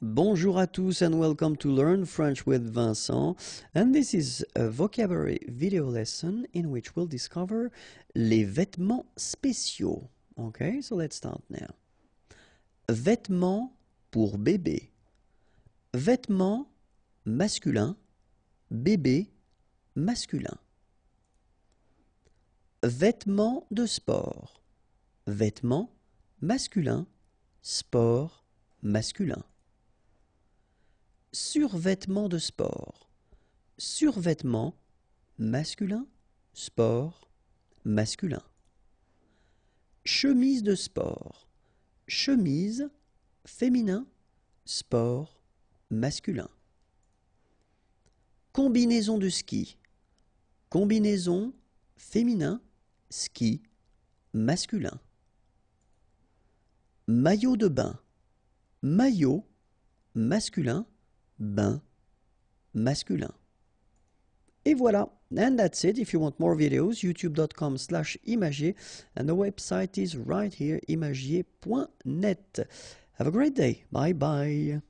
Bonjour à tous and welcome to Learn French with Vincent. And this is a vocabulary video lesson in which we'll discover les vêtements spéciaux. Okay, so let's start now. Vêtements pour bébé. Vêtements masculins. bébé masculin. Vêtements de sport. Vêtements masculins. sport masculin survêtement de sport. Survêtement masculin, sport masculin. Chemise de sport. Chemise féminin, sport masculin. Combinaison de ski. Combinaison féminin, ski masculin. Maillot de bain. Maillot masculin, bain masculin. Et voilà. And that's it. If you want more videos, youtube.com slash imagier. And the website is right here, imagier.net. Have a great day. Bye bye.